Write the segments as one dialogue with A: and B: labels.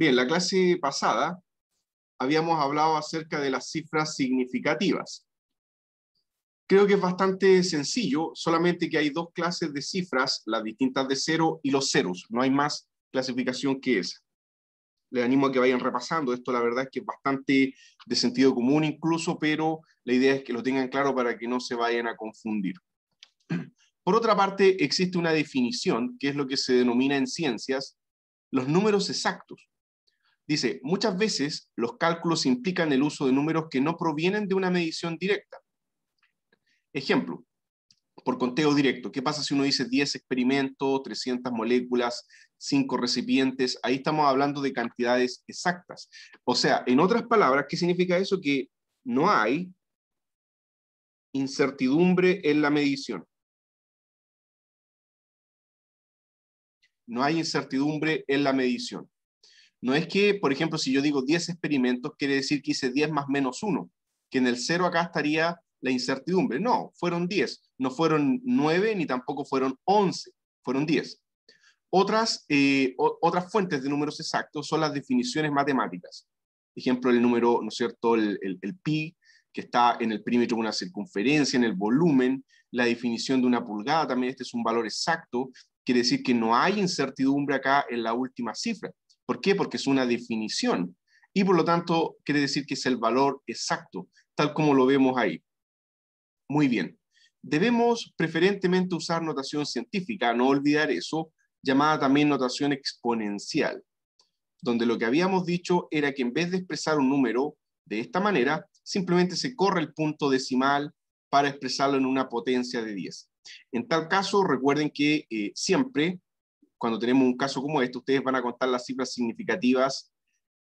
A: Bien, la clase pasada habíamos hablado acerca de las cifras significativas. Creo que es bastante sencillo, solamente que hay dos clases de cifras, las distintas de cero y los ceros. No hay más clasificación que esa. Les animo a que vayan repasando. Esto la verdad es que es bastante de sentido común incluso, pero la idea es que lo tengan claro para que no se vayan a confundir. Por otra parte, existe una definición, que es lo que se denomina en ciencias los números exactos. Dice, muchas veces los cálculos implican el uso de números que no provienen de una medición directa. Ejemplo, por conteo directo, ¿qué pasa si uno dice 10 experimentos, 300 moléculas, 5 recipientes? Ahí estamos hablando de cantidades exactas. O sea, en otras palabras, ¿qué significa eso? Que no hay incertidumbre en la medición. No hay incertidumbre en la medición. No es que, por ejemplo, si yo digo 10 experimentos, quiere decir que hice 10 más menos 1, que en el cero acá estaría la incertidumbre. No, fueron 10, no fueron 9 ni tampoco fueron 11, fueron 10. Otras, eh, otras fuentes de números exactos son las definiciones matemáticas. Ejemplo, el número, ¿no es cierto?, el pi, que está en el perímetro de una circunferencia, en el volumen, la definición de una pulgada, también este es un valor exacto, quiere decir que no hay incertidumbre acá en la última cifra, ¿Por qué? Porque es una definición y por lo tanto quiere decir que es el valor exacto, tal como lo vemos ahí. Muy bien. Debemos preferentemente usar notación científica, no olvidar eso, llamada también notación exponencial, donde lo que habíamos dicho era que en vez de expresar un número de esta manera, simplemente se corre el punto decimal para expresarlo en una potencia de 10. En tal caso, recuerden que eh, siempre cuando tenemos un caso como este, ustedes van a contar las cifras significativas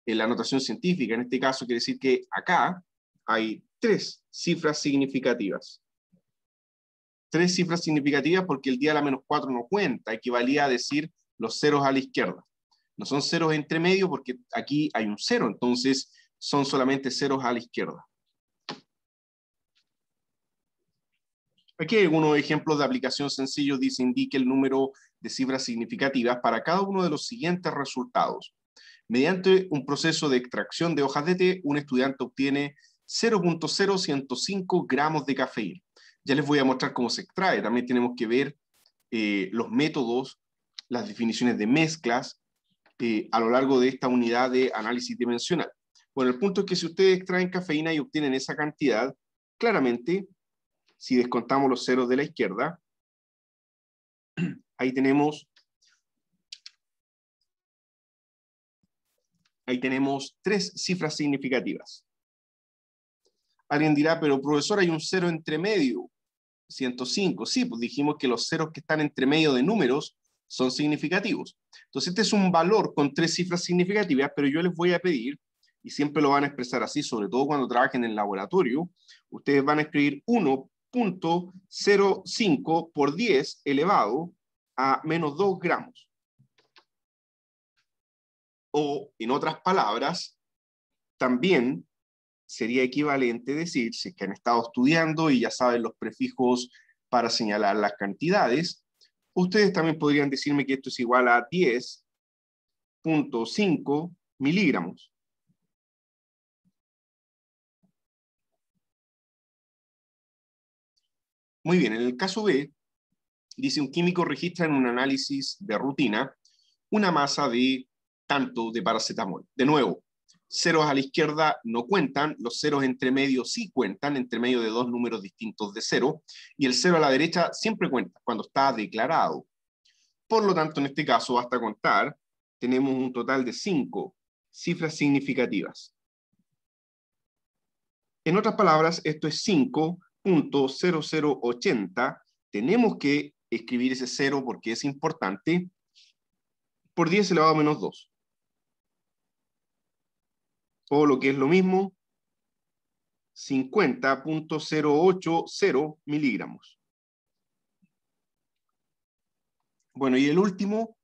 A: en la anotación científica. En este caso, quiere decir que acá hay tres cifras significativas. Tres cifras significativas porque el día de la menos cuatro no cuenta, equivalía a decir los ceros a la izquierda. No son ceros entre medio porque aquí hay un cero, entonces son solamente ceros a la izquierda. Aquí hay algunos ejemplos de aplicación sencillo. Dice, indique el número de cifras significativas para cada uno de los siguientes resultados. Mediante un proceso de extracción de hojas de té, un estudiante obtiene 0.0105 gramos de cafeína. Ya les voy a mostrar cómo se extrae. También tenemos que ver eh, los métodos, las definiciones de mezclas eh, a lo largo de esta unidad de análisis dimensional. Bueno, el punto es que si ustedes extraen cafeína y obtienen esa cantidad, claramente si descontamos los ceros de la izquierda, ahí tenemos, ahí tenemos tres cifras significativas. Alguien dirá, pero profesor, hay un cero entre medio, 105. Sí, pues dijimos que los ceros que están entre medio de números son significativos. Entonces, este es un valor con tres cifras significativas, pero yo les voy a pedir, y siempre lo van a expresar así, sobre todo cuando trabajen en el laboratorio, ustedes van a escribir uno 0.05 por 10 elevado a menos 2 gramos. O, en otras palabras, también sería equivalente decir, si es que han estado estudiando y ya saben los prefijos para señalar las cantidades, ustedes también podrían decirme que esto es igual a 10.5 miligramos.
B: Muy bien, en el caso B,
A: dice un químico registra en un análisis de rutina una masa de tanto de paracetamol. De nuevo, ceros a la izquierda no cuentan, los ceros entre medio sí cuentan, entre medio de dos números distintos de cero, y el cero a la derecha siempre cuenta cuando está declarado. Por lo tanto, en este caso, basta contar, tenemos un total de cinco cifras significativas. En otras palabras, esto es 5 0.0080, tenemos que escribir ese 0 porque es importante, por 10 elevado a menos 2. O lo que es lo mismo, 50.080 miligramos. Bueno, y el último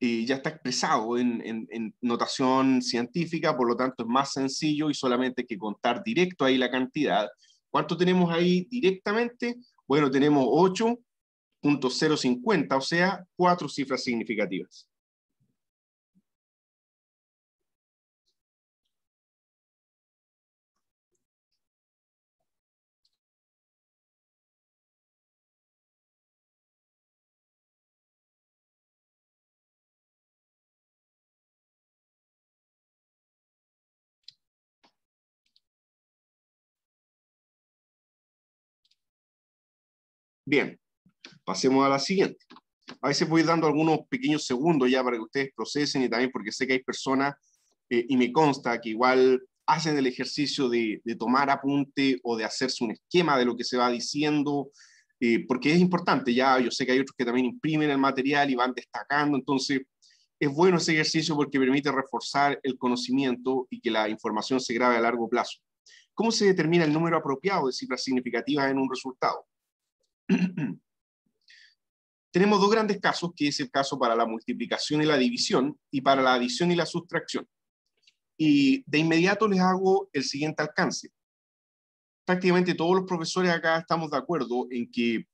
A: eh, ya está expresado en, en, notación científica, por lo tanto es más sencillo y solamente hay que contar directo ahí la cantidad ¿Cuánto tenemos ahí directamente? Bueno, tenemos 8.050, o sea, cuatro cifras significativas. Bien, pasemos a la siguiente. A veces voy dando algunos pequeños segundos ya para que ustedes procesen y también porque sé que hay personas, eh, y me consta que igual hacen el ejercicio de, tomar apunte o de hacerse un esquema de lo que se va diciendo, eh, porque es importante, ya yo sé que hay otros que también imprimen el material y van destacando, entonces es bueno ese ejercicio porque permite reforzar el conocimiento y que la información se grabe a largo plazo. ¿Cómo se determina el número apropiado de cifras significativas en un resultado? Tenemos dos grandes casos, que es el caso para la multiplicación y la división, y para la adición y la sustracción. Y de inmediato les hago el siguiente alcance. Prácticamente todos los profesores acá estamos de acuerdo en que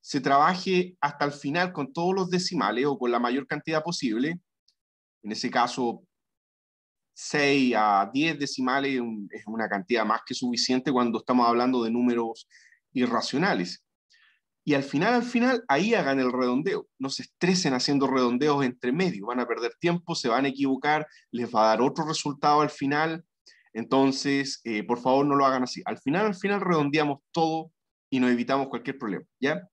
A: se trabaje hasta el final con todos los decimales o con la mayor cantidad posible. En ese caso, 6 a 10 decimales es una cantidad más que suficiente cuando estamos hablando de números irracionales. Y al final, al final, ahí hagan el redondeo. No se estresen haciendo redondeos entre medio. Van a perder tiempo, se van a equivocar, les va a dar otro resultado al final. Entonces, eh, por favor, no lo hagan así. Al final, al final, redondeamos todo y nos evitamos cualquier problema. ¿ya?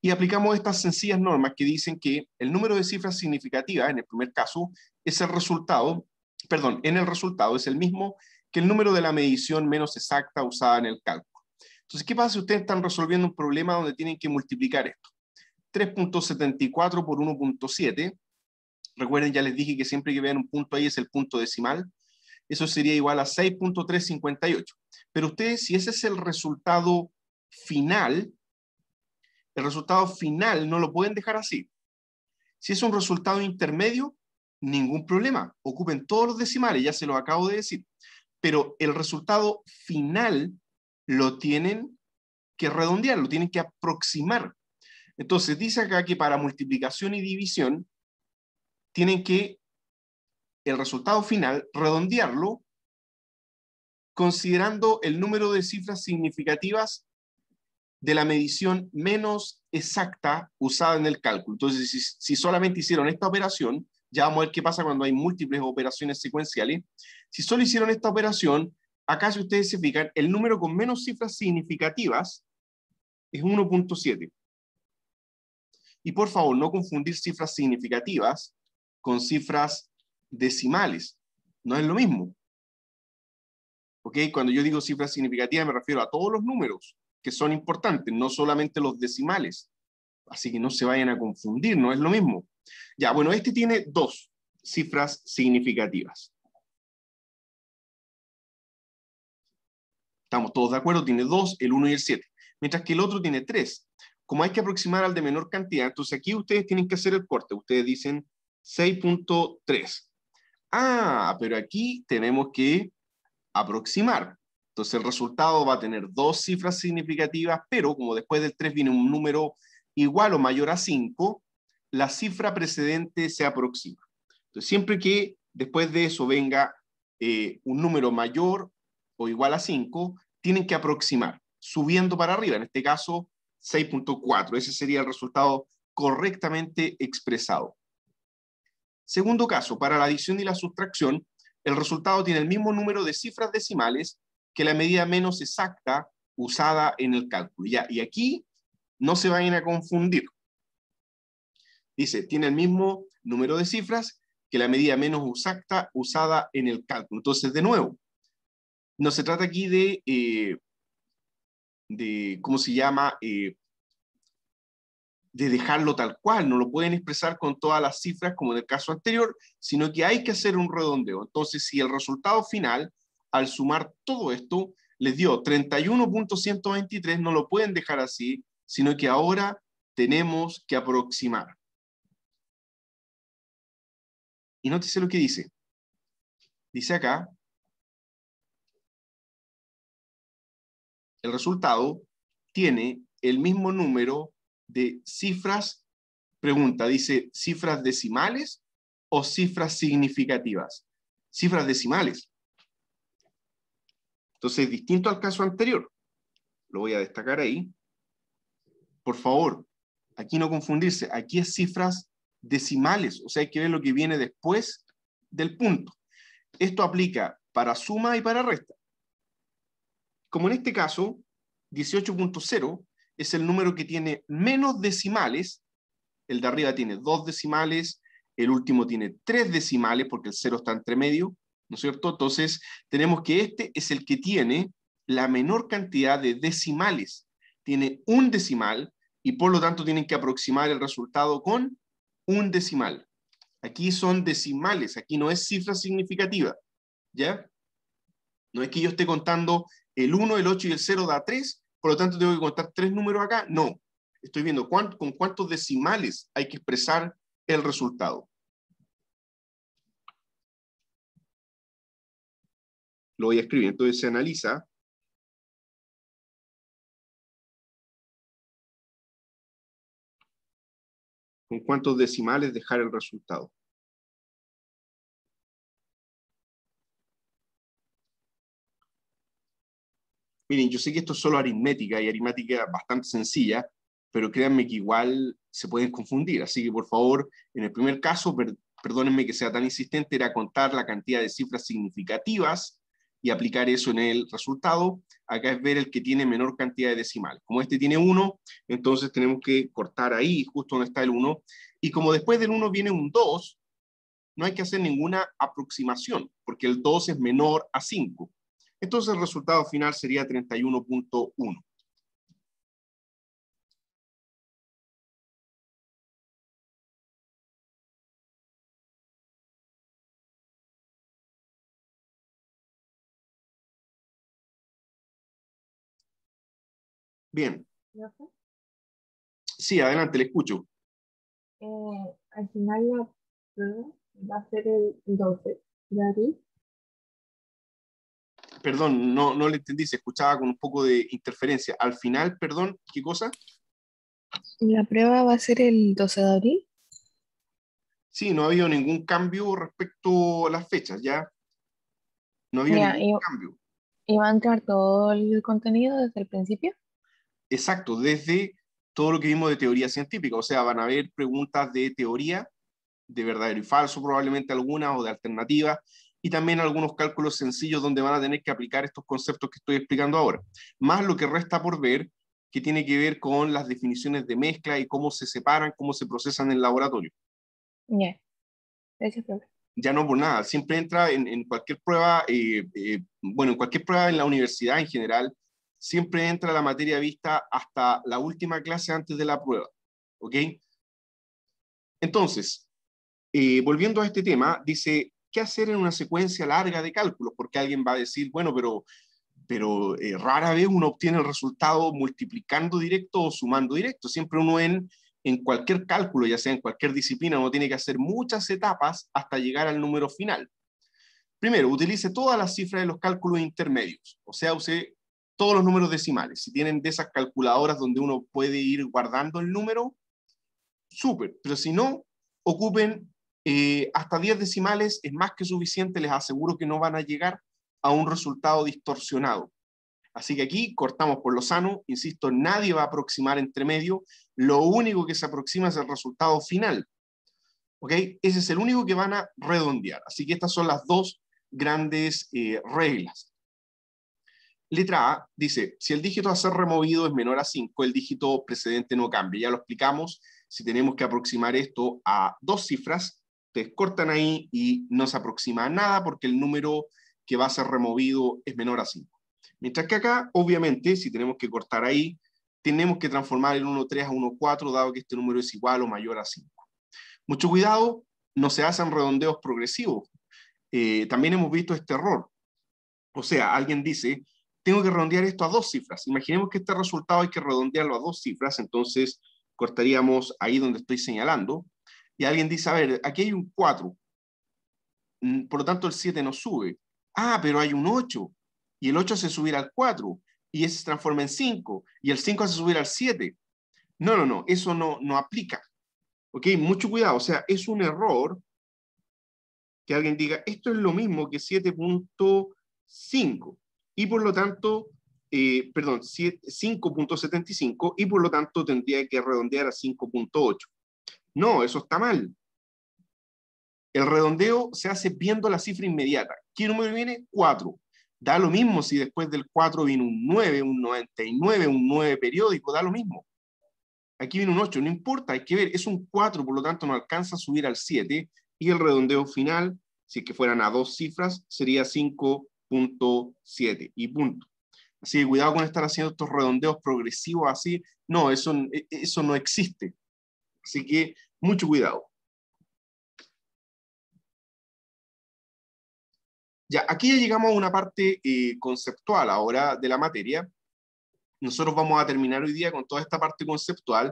A: Y aplicamos estas sencillas normas que dicen que el número de cifras significativas, en el primer caso, es el resultado, perdón, en el resultado es el mismo que el número de la medición menos exacta usada en el cálculo. Entonces, ¿qué pasa si ustedes están resolviendo un problema donde tienen que multiplicar esto? 3.74 por 1.7. Recuerden, ya les dije que siempre que vean un punto ahí es el punto decimal. Eso sería igual a 6.358. Pero ustedes, si ese es el resultado final, el resultado final no lo pueden dejar así. Si es un resultado intermedio, ningún problema. Ocupen todos los decimales, ya se lo acabo de decir. Pero el resultado final lo tienen que redondear, lo tienen que aproximar. Entonces dice acá que para multiplicación y división tienen que el resultado final redondearlo considerando el número de cifras significativas de la medición menos exacta usada en el cálculo. Entonces, si, solamente hicieron esta operación, ya vamos a ver qué pasa cuando hay múltiples operaciones secuenciales. Si solo hicieron esta operación, acá si ustedes se fijan, el número con menos cifras significativas es 1.7. Y por favor, no confundir cifras significativas con cifras decimales. No es lo mismo. ¿Ok? Cuando yo digo cifras significativas me refiero a todos los números que son importantes, no solamente los decimales. Así que no se vayan a confundir, no es lo mismo. Ya, bueno, este tiene dos cifras significativas. Estamos todos de acuerdo, tiene dos, el 1 y el 7. Mientras que el otro tiene tres. Como hay que aproximar al de menor cantidad, entonces aquí ustedes tienen que hacer el corte. Ustedes dicen 6.3. Ah, pero aquí tenemos que aproximar. Entonces el resultado va a tener dos cifras significativas, pero como después del 3 viene un número igual o mayor a 5, la cifra precedente se aproxima. Entonces siempre que después de eso venga eh, un número mayor o igual a 5, tienen que aproximar, subiendo para arriba, en este caso 6.4. Ese sería el resultado correctamente expresado. Segundo caso, para la adición y la sustracción, el resultado tiene el mismo número de cifras decimales que la medida menos exacta usada en el cálculo. Ya, y aquí no se vayan a confundir. Dice, tiene el mismo número de cifras que la medida menos exacta usada en el cálculo. Entonces, de nuevo, no se trata aquí de, eh, de ¿cómo se llama? Eh, de dejarlo tal cual, no lo pueden expresar con todas las cifras como en el caso anterior, sino que hay que hacer un redondeo. Entonces, si el resultado final, al sumar todo esto, les dio 31.123, no lo pueden dejar así, sino que ahora tenemos que aproximar. Y nótese lo que
B: dice. Dice acá,
A: el resultado tiene el mismo número de cifras, pregunta, dice cifras decimales o cifras significativas. Cifras decimales. Entonces, distinto al caso anterior. Lo voy a destacar ahí. Por favor, aquí no confundirse. Aquí es cifras decimales, o sea, hay que ver lo que viene después del punto. Esto aplica para suma y para resta como en este caso, 18.0 es el número que tiene menos decimales, el de arriba tiene dos decimales, el último tiene tres decimales porque el cero está entre medio, ¿no es cierto? Entonces, tenemos que este es el que tiene la menor cantidad de decimales, tiene un decimal y por lo tanto tienen que aproximar el resultado con un decimal. Aquí son decimales, aquí no es cifra significativa, ¿ya? No es que yo esté contando el 1, el 8 y el 0 da 3, por lo tanto tengo que contar tres números acá. No, estoy viendo con cuántos decimales hay que expresar el resultado.
B: Lo voy a escribir, entonces se analiza con cuántos decimales dejar el resultado.
A: Miren, yo sé que esto es solo aritmética y aritmética bastante sencilla, pero créanme que igual se pueden confundir. Así que por favor, en el primer caso, perdónenme que sea tan insistente, era contar la cantidad de cifras significativas y aplicar eso en el resultado. Acá es ver el que tiene menor cantidad de decimales. Como este tiene 1, entonces tenemos que cortar ahí, justo donde está el 1. Y como después del 1 viene un 2, no hay que hacer ninguna aproximación, porque el 2 es menor a 5. Entonces el resultado final sería 31.1.
B: Bien. Sí, adelante, le escucho. Eh, al final va a ser el 12
A: perdón, no, no le entendí, se escuchaba con un poco de interferencia. Al final, perdón, ¿qué cosa?
B: La prueba va a ser el 12 de abril.
A: Sí, no ha habido ningún cambio respecto a las fechas, ya. No ha habido ningún cambio.
B: ¿Y va a entrar todo el contenido desde el principio?
A: Exacto, desde todo lo que vimos de teoría científica, o sea, van a haber preguntas de teoría, de verdadero y falso probablemente alguna o de alternativa y también algunos cálculos sencillos donde van a tener que aplicar estos conceptos que estoy explicando ahora, más lo que resta por ver que tiene que ver con las definiciones de mezcla y cómo se separan, cómo se procesan en el laboratorio. ya Ya no por nada, siempre entra en, cualquier prueba, eh, eh, bueno, en cualquier prueba en la universidad en general, siempre entra la materia vista hasta la última clase antes de la prueba, ¿ok? Entonces, eh, volviendo a este tema, dice, qué hacer en una secuencia larga de cálculos, porque alguien va a decir, bueno, pero, pero eh, rara vez uno obtiene el resultado multiplicando directo o sumando directo. Siempre uno en, en cualquier cálculo, ya sea en cualquier disciplina, uno tiene que hacer muchas etapas hasta llegar al número final. Primero, utilice todas las cifras de los cálculos intermedios, o sea, use todos los números decimales. Si tienen de esas calculadoras donde uno puede ir guardando el número, súper. Pero si no, ocupen eh, hasta 10 decimales es más que suficiente, les aseguro que no van a llegar a un resultado distorsionado. Así que aquí cortamos por lo sano, insisto, nadie va a aproximar entre medio, lo único que se aproxima es el resultado final. ¿Ok? Ese es el único que van a redondear. Así que estas son las dos grandes eh, reglas. Letra A dice, si el dígito a ser removido es menor a 5, el dígito precedente no cambia. Ya lo explicamos, si tenemos que aproximar esto a dos cifras, ustedes cortan ahí y no se aproxima a nada porque el número que va a ser removido es menor a 5. Mientras que acá, obviamente, si tenemos que cortar ahí, tenemos que transformar el 1,3 a 1,4, dado que este número es igual o mayor a 5. Mucho cuidado, no se hacen redondeos progresivos. Eh, también hemos visto este error. O sea, alguien dice, tengo que redondear esto a dos cifras. Imaginemos que este resultado hay que redondearlo a dos cifras, entonces cortaríamos ahí donde estoy señalando, y alguien dice, a ver, aquí hay un 4, mm, por lo tanto el 7 no sube. Ah, pero hay un 8 y el 8 hace subir al 4 y ese se transforma en 5 y el 5 hace subir al 7. No, no, no, eso no, no aplica. ¿Ok? Mucho cuidado, o sea, es un error que alguien diga, esto es lo mismo que 7.5 y por lo tanto, eh, perdón, 5.75 y por lo tanto tendría que redondear a 5.8. No, eso está mal. El redondeo se hace viendo la cifra inmediata. ¿Qué número viene? 4. Da lo mismo si después del 4 viene un 9, un 99, un 9 periódico, da lo mismo. Aquí viene un 8, no importa, hay que ver, es un 4, por lo tanto no alcanza a subir al 7 y el redondeo final, si es que fueran a dos cifras, sería 5.7 y punto. Así que cuidado con estar haciendo estos redondeos progresivos así, no, eso, e, eso no existe. Así que mucho cuidado. Ya, aquí ya llegamos a una parte eh, conceptual ahora de la materia. Nosotros vamos a terminar hoy día con toda esta parte conceptual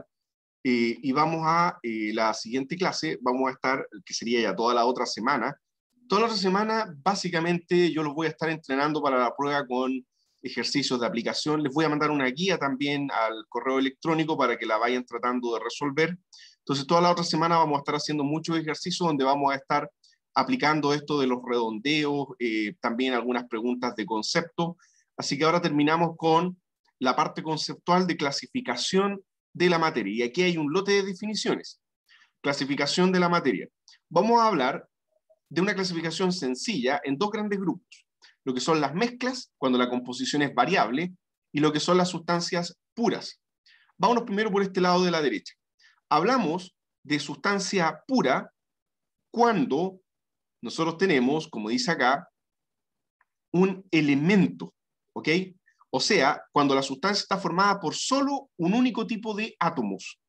A: eh, y vamos a eh, la siguiente clase, vamos a estar, que sería ya toda la otra semana. Toda la otra semana, básicamente, yo los voy a estar entrenando para la prueba con ejercicios de aplicación. Les voy a mandar una guía también al correo electrónico para que la vayan tratando de resolver. Entonces, toda la otra semana vamos a estar haciendo muchos ejercicios donde vamos a estar aplicando esto de los redondeos, eh, también algunas preguntas de concepto. Así que ahora terminamos con la parte conceptual de clasificación de la materia. Y aquí hay un lote de definiciones. Clasificación de la materia. Vamos a hablar de una clasificación sencilla en dos grandes grupos. Lo que son las mezclas, cuando la composición es variable, y lo que son las sustancias puras. Vámonos primero por este lado de la derecha hablamos de sustancia pura cuando nosotros tenemos, como dice acá, un elemento, ¿ok? O sea, cuando la sustancia está formada por solo un único tipo de átomos,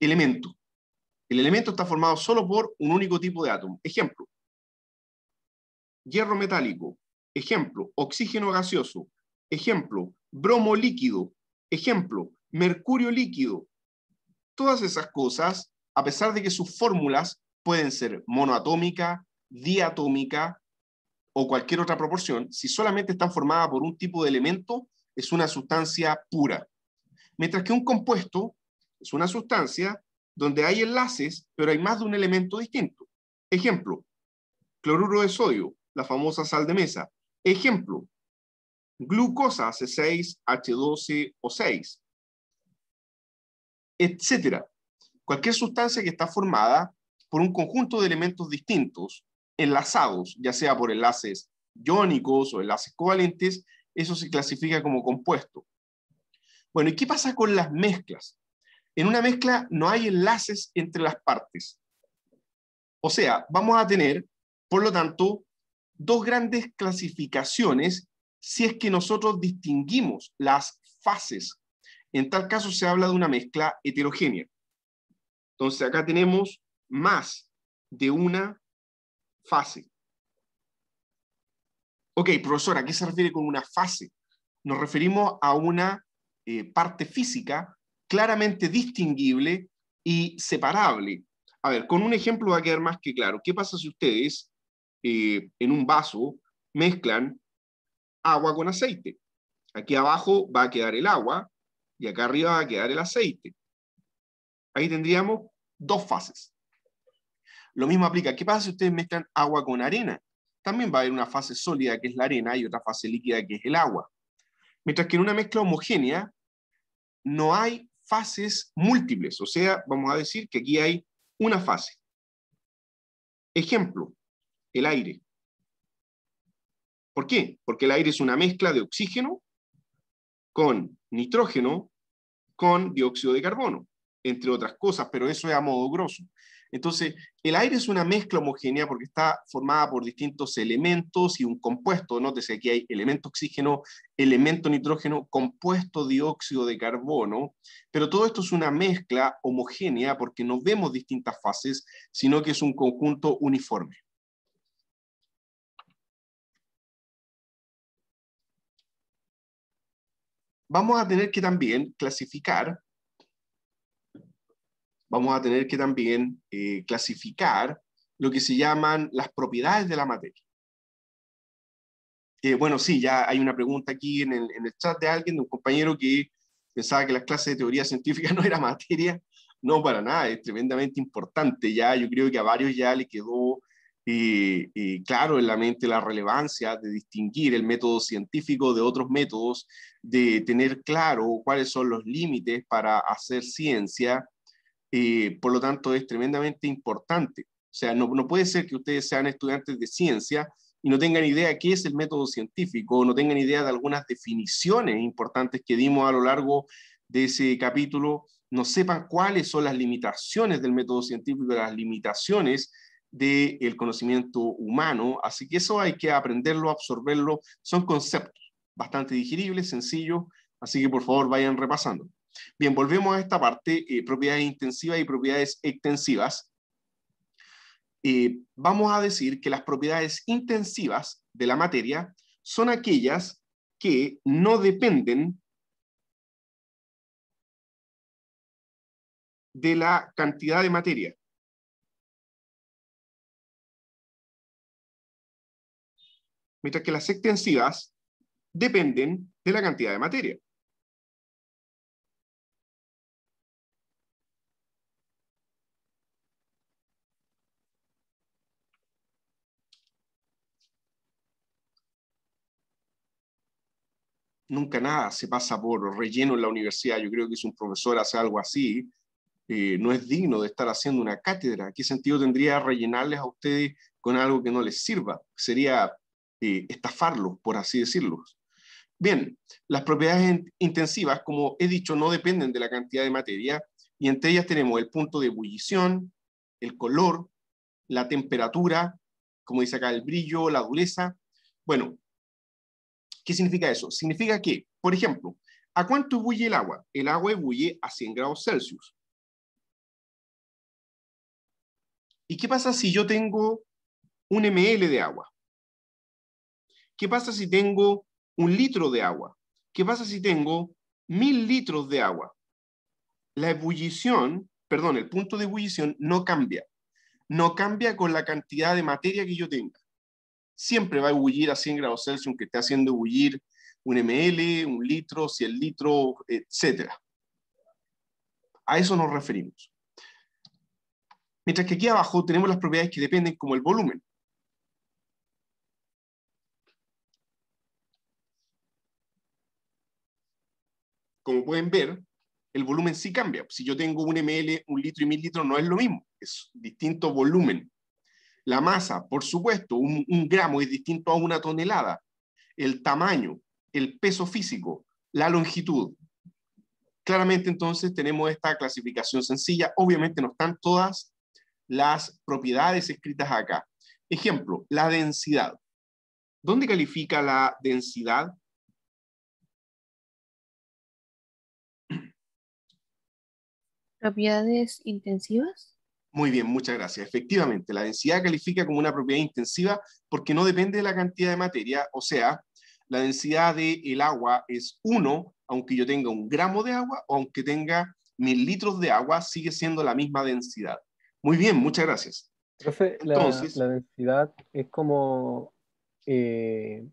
A: elemento. El elemento está formado solo por un único tipo de átomo. Ejemplo, hierro metálico. Ejemplo, oxígeno gaseoso. Ejemplo, bromo líquido. Ejemplo, mercurio líquido. Todas esas cosas, a pesar de que sus fórmulas pueden ser monoatómica, diatómica o cualquier otra proporción, si solamente están formadas por un tipo de elemento, es una sustancia pura. Mientras que un compuesto es una sustancia donde hay enlaces, pero hay más de un elemento distinto. Ejemplo, cloruro de sodio, la famosa sal de mesa. Ejemplo, glucosa C6, H12O6 etcétera. Cualquier sustancia que está formada por un conjunto de elementos distintos, enlazados, ya sea por enlaces iónicos o enlaces covalentes, eso se clasifica como compuesto. Bueno, ¿y qué pasa con las mezclas? En una mezcla no hay enlaces entre las partes. O sea, vamos a tener, por lo tanto, dos grandes clasificaciones si es que nosotros distinguimos las fases en tal caso se habla de una mezcla heterogénea. Entonces acá tenemos más de una fase. Ok, profesora, ¿a qué se refiere con una fase? Nos referimos a una eh, parte física claramente distinguible y separable. A ver, con un ejemplo va a quedar más que claro. ¿Qué pasa si ustedes eh, en un vaso mezclan agua con aceite? Aquí abajo va a quedar el agua y acá arriba va a quedar el aceite. Ahí tendríamos dos fases. Lo mismo aplica. ¿Qué pasa si ustedes mezclan agua con arena? También va a haber una fase sólida que es la arena y otra fase líquida que es el agua. Mientras que en una mezcla homogénea no hay fases múltiples, o sea, vamos a decir que aquí hay una fase. Ejemplo, el aire. ¿Por qué? Porque el aire es una mezcla de oxígeno con nitrógeno con dióxido de carbono, entre otras cosas, pero eso es a modo grosso. Entonces, el aire es una mezcla homogénea porque está formada por distintos elementos y un compuesto. Nótese, aquí hay elemento oxígeno, elemento nitrógeno, compuesto dióxido de carbono, pero todo esto es una mezcla homogénea porque no vemos distintas fases, sino que es un conjunto uniforme. vamos a tener que también clasificar, vamos a tener que también eh, clasificar lo que se llaman las propiedades de la materia. bueno, sí, ya hay una pregunta aquí en el, chat de alguien, de un compañero que pensaba que las clases de teoría científica no era materia. No, para nada, es tremendamente importante. Ya yo creo que a varios ya le quedó y, claro, en la mente la relevancia de distinguir el método científico de otros métodos, de tener claro cuáles son los límites para hacer ciencia, eh, por lo tanto es tremendamente importante. O sea, no, no, puede ser que ustedes sean estudiantes de ciencia y no tengan idea qué es el método científico, no tengan idea de algunas definiciones importantes que dimos a lo largo de ese capítulo, no sepan cuáles son las limitaciones del método científico, las limitaciones del conocimiento humano, así que eso hay que aprenderlo, absorberlo, son conceptos bastante digeribles, sencillos, así que por favor vayan repasando. Bien, volvemos a esta parte, eh, propiedades intensivas y propiedades extensivas. Eh, vamos a decir que las propiedades intensivas de la materia son aquellas que no dependen de
B: la cantidad de materia. mientras que las extensivas dependen de la cantidad de materia.
A: nunca nada se pasa por relleno en la universidad. Yo creo que si un profesor hace algo así, eh, no es digno de estar haciendo una cátedra. ¿Qué sentido tendría rellenarles a ustedes con algo que no les sirva? Sería eh, estafarlos, por así decirlo. Bien, las propiedades intensivas, como he dicho, no dependen de la cantidad de materia y entre ellas tenemos el punto de ebullición, el color, la temperatura, como dice acá, el brillo, la dureza. Bueno, ¿qué significa eso? Significa que, por ejemplo, ¿a cuánto ebulle el agua? El agua ebulle a 100 grados Celsius. ¿Y qué pasa si yo tengo un ml de agua? ¿Qué pasa si tengo un litro de agua? ¿Qué pasa si tengo mil litros de agua? La ebullición, perdón, el punto de ebullición no cambia. No cambia con la cantidad de materia que yo tenga. Siempre va a ebullir a 100 grados Celsius, que esté haciendo ebullir un ml, un litro, 100 litros, etc. A eso nos referimos. Mientras que aquí abajo tenemos las propiedades que dependen como el volumen. como pueden ver, el volumen sí cambia. Si yo tengo un ml, un litro y mil litros, no es lo mismo, es distinto volumen. La masa, por supuesto, un, gramo es distinto a una tonelada. El tamaño, el peso físico, la longitud. Claramente entonces tenemos esta clasificación sencilla. Obviamente no están todas las propiedades escritas acá. Ejemplo, la densidad. ¿Dónde califica la densidad?
B: ¿Propiedades intensivas?
A: Muy bien, muchas gracias. Efectivamente, la densidad califica como una propiedad intensiva porque no depende de la cantidad de materia, o sea, la densidad del el agua es 1, aunque yo tenga un gramo de agua o aunque tenga mil litros de agua, sigue siendo la misma densidad. Muy bien, muchas gracias. Entonces, la, densidad es como... Eh,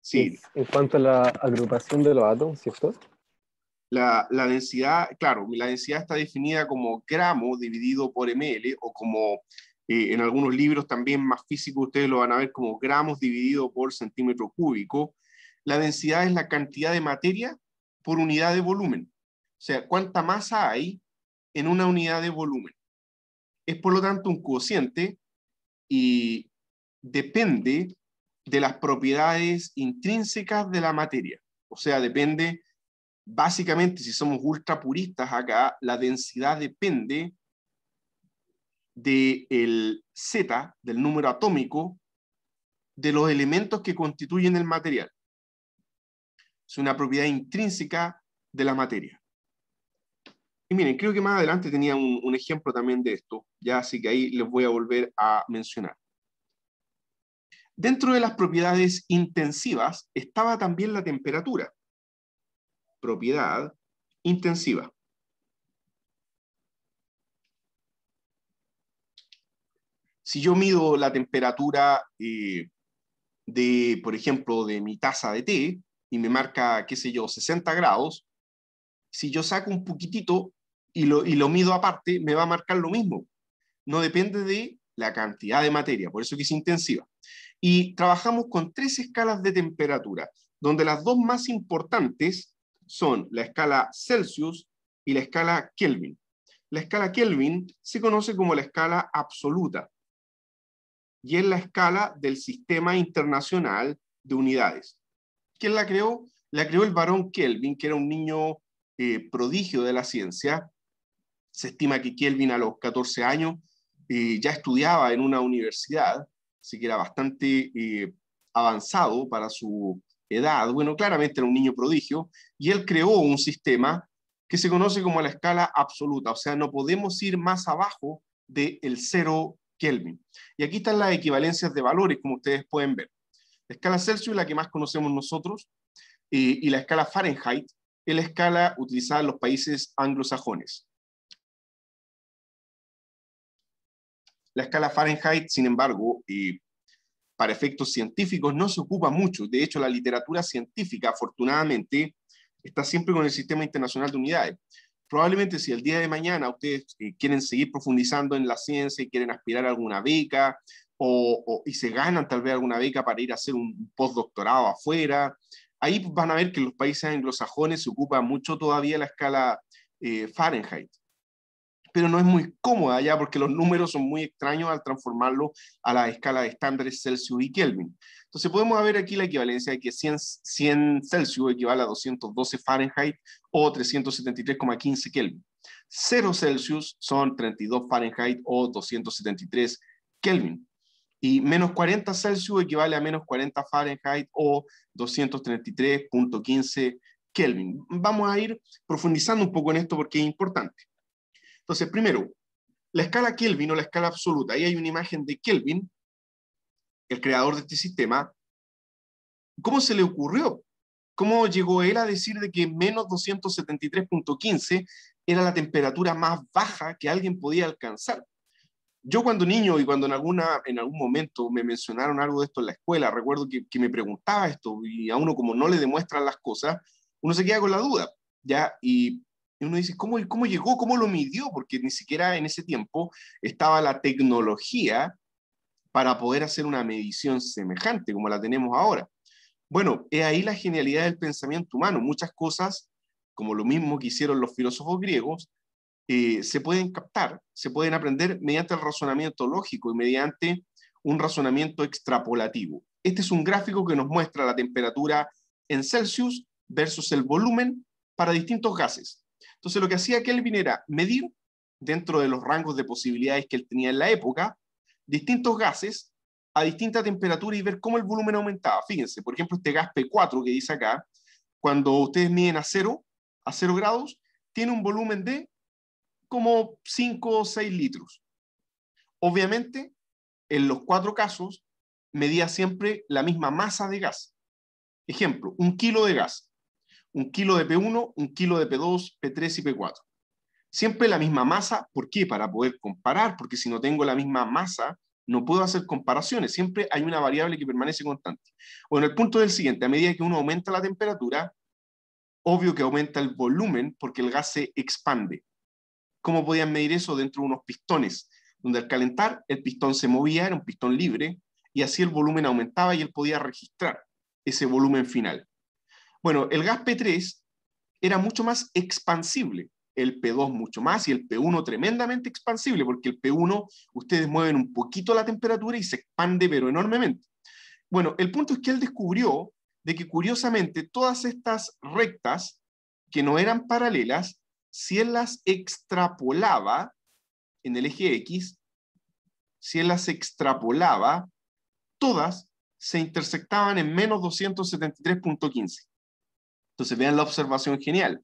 A: sí. en cuanto a la agrupación de los átomos, ¿cierto? La, densidad, claro, la densidad está definida como gramo dividido por ml o como eh, en algunos libros también más físicos ustedes lo van a ver como gramos dividido por centímetro cúbico. La densidad es la cantidad de materia por unidad de volumen. O sea, cuánta masa hay en una unidad de volumen. Es por lo tanto un cociente y depende de las propiedades intrínsecas de la materia. O sea, depende básicamente, si somos ultra puristas acá, la densidad depende del Z, del número atómico, de los elementos que constituyen el material. Es una propiedad intrínseca de la materia. Y miren, creo que más adelante tenía un, un ejemplo también de esto, ya así que ahí les voy a volver a mencionar. Dentro de las propiedades intensivas estaba también la temperatura propiedad intensiva. Si yo mido la temperatura eh, de, por ejemplo, de mi taza de té y me marca, qué sé yo, 60 grados, si yo saco un poquitito y lo, y lo mido aparte, me va a marcar lo mismo. No depende de la cantidad de materia, por eso que es intensiva. Y trabajamos con tres escalas de temperatura, donde las dos más importantes son la escala Celsius y la escala Kelvin. La escala Kelvin se conoce como la escala absoluta y es la escala del Sistema Internacional de Unidades. ¿Quién la creó? La creó el varón Kelvin, que era un niño eh, prodigio de la ciencia. Se estima que Kelvin a los 14 años eh, ya estudiaba en una universidad, así que era bastante eh, avanzado para su, edad, bueno, claramente era un niño prodigio, y él creó un sistema que se conoce como la escala absoluta, o sea, no podemos ir más abajo del el cero Kelvin. Y aquí están las equivalencias de valores, como ustedes pueden ver. La escala Celsius es la que más conocemos nosotros, eh, y, la escala Fahrenheit es la escala utilizada en los países anglosajones. La escala Fahrenheit, sin embargo, y eh, para efectos científicos no se ocupa mucho. De hecho, la literatura científica, afortunadamente, está siempre con el Sistema Internacional de Unidades. Probablemente si el día de mañana ustedes eh, quieren seguir profundizando en la ciencia y quieren aspirar a alguna beca o, y se ganan tal vez alguna beca para ir a hacer un postdoctorado afuera, ahí van a ver que los países anglosajones se ocupa mucho todavía la escala eh, Fahrenheit pero no es muy cómoda ya porque los números son muy extraños al transformarlo a la escala de estándares Celsius y Kelvin. Entonces podemos ver aquí la equivalencia de que 100, 100 Celsius equivale a 212 Fahrenheit o 373,15 Kelvin. 0 Celsius son 32 Fahrenheit o 273 Kelvin. Y menos 40 Celsius equivale a menos 40 Fahrenheit o 233.15 Kelvin. Vamos a ir profundizando un poco en esto porque es importante. Entonces, primero, la escala Kelvin o la escala absoluta. Ahí hay una imagen de Kelvin, el creador de este sistema. ¿Cómo se le ocurrió? ¿Cómo llegó él a decir de que menos 273.15 era la temperatura más baja que alguien podía alcanzar? Yo cuando niño y cuando en, alguna, en algún momento me mencionaron algo de esto en la escuela, recuerdo que, que me preguntaba esto y a uno como no le demuestran las cosas, uno se queda con la duda, ¿ya? Y y uno dice, ¿cómo, llegó? ¿Cómo lo midió? Porque ni siquiera en ese tiempo estaba la tecnología para poder hacer una medición semejante como la tenemos ahora. Bueno, es ahí la genialidad del pensamiento humano. Muchas cosas, como lo mismo que hicieron los filósofos griegos, eh, se pueden captar, se pueden aprender mediante el razonamiento lógico y mediante un razonamiento extrapolativo. Este es un gráfico que nos muestra la temperatura en Celsius versus el volumen para distintos gases. Entonces lo que hacía Kelvin era medir dentro de los rangos de posibilidades que él tenía en la época, distintos gases a distinta temperatura y ver cómo el volumen aumentaba. Fíjense, por ejemplo, este gas P4 que dice acá, cuando ustedes miden a cero, a cero grados, tiene un volumen de como 5 o 6 litros. Obviamente, en los cuatro casos, medía siempre la misma masa de gas. Ejemplo, un kilo de gas un kilo de P1, un kilo de P2, P3 y P4. Siempre la misma masa, ¿por qué? Para poder comparar, porque si no tengo la misma masa, no puedo hacer comparaciones, siempre hay una variable que permanece constante. O en el punto del siguiente, a medida que uno aumenta la temperatura, obvio que aumenta el volumen porque el gas se expande. ¿Cómo podían medir eso? Dentro de unos pistones, donde al calentar el pistón se movía, era un pistón libre, y así el volumen aumentaba y él podía registrar ese volumen final. Bueno, el gas P3 era mucho más expansible, el P2 mucho más y el P1 tremendamente expansible, porque el P1 ustedes mueven un poquito la temperatura y se expande, pero enormemente. Bueno, el punto es que él descubrió de que curiosamente todas estas rectas que no eran paralelas, si él las extrapolaba en el eje X, si él las extrapolaba, todas se intersectaban en menos 273.15. Entonces vean la observación genial.